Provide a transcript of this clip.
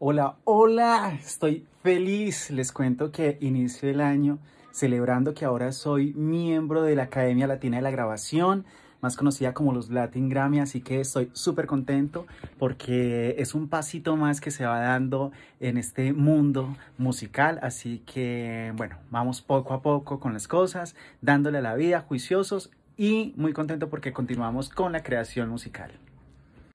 Hola, hola, estoy feliz. Les cuento que inicio el año celebrando que ahora soy miembro de la Academia Latina de la Grabación, más conocida como los Latin Grammy, así que estoy súper contento porque es un pasito más que se va dando en este mundo musical, así que bueno, vamos poco a poco con las cosas, dándole a la vida, juiciosos y muy contento porque continuamos con la creación musical.